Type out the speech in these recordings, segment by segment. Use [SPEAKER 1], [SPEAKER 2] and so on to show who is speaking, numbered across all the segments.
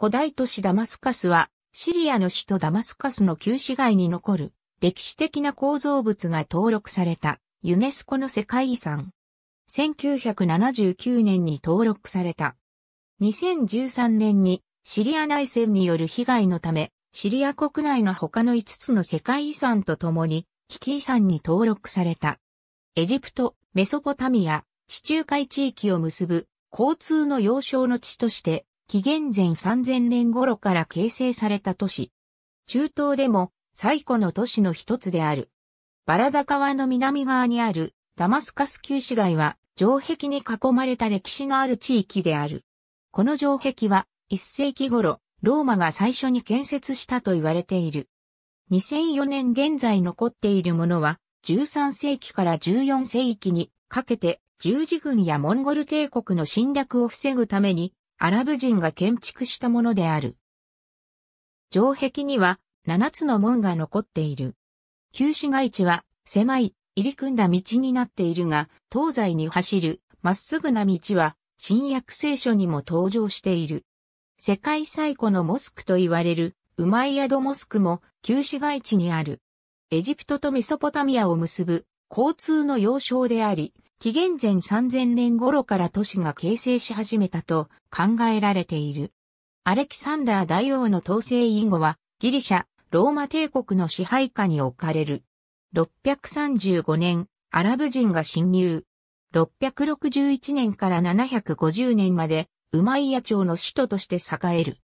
[SPEAKER 1] 古代都市ダマスカスは、シリアの首都ダマスカスの旧市街に残る歴史的な構造物が登録されたユネスコの世界遺産。1979年に登録された。2013年にシリア内戦による被害のため、シリア国内の他の5つの世界遺産とともに危機遺産に登録された。エジプト、メソポタミア、地中海地域を結ぶ交通の要衝の地として紀元前3000年頃から形成された都市。中東でも最古の都市の一つである。バラダ川の南側にあるダマスカス旧市街は城壁に囲まれた歴史のある地域である。この城壁は1世紀頃ローマが最初に建設したと言われている。2004年現在残っているものは13世紀から14世紀にかけて十字軍やモンゴル帝国の侵略を防ぐためにアラブ人が建築したものである。城壁には7つの門が残っている。旧市街地は狭い入り組んだ道になっているが、東西に走るまっすぐな道は新約聖書にも登場している。世界最古のモスクと言われるウマイヤドモスクも旧市街地にある。エジプトとメソポタミアを結ぶ交通の要衝であり、紀元前3000年頃から都市が形成し始めたと考えられている。アレキサンダー大王の統制以後はギリシャ、ローマ帝国の支配下に置かれる。635年、アラブ人が侵入。661年から750年まで、ウマイヤ朝の首都として栄える。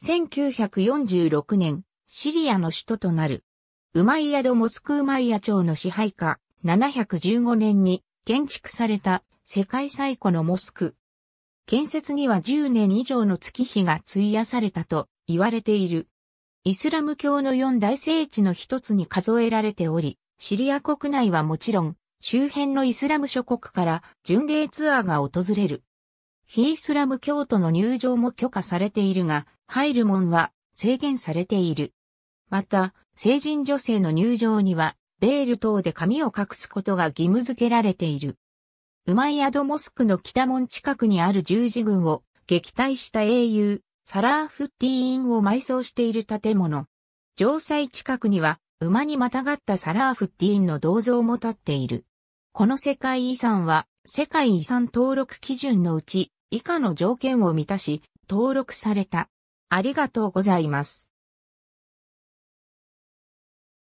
[SPEAKER 1] 1946年、シリアの首都となる。ウマイヤド・モスク・ウマイヤ朝の支配下、715年に建築された世界最古のモスク。建設には10年以上の月日が費やされたと言われている。イスラム教の四大聖地の一つに数えられており、シリア国内はもちろん、周辺のイスラム諸国から巡礼ツアーが訪れる。非イスラム教徒の入場も許可されているが、入る門は制限されている。また、成人女性の入場にはベール等で髪を隠すことが義務付けられている。ウマイヤドモスクの北門近くにある十字軍を撃退した英雄、サラーフッティーンを埋葬している建物。城塞近くには馬にまたがったサラーフッティーンの銅像も立っている。この世界遺産は世界遺産登録基準のうち以下の条件を満たし登録された。ありがとうございます。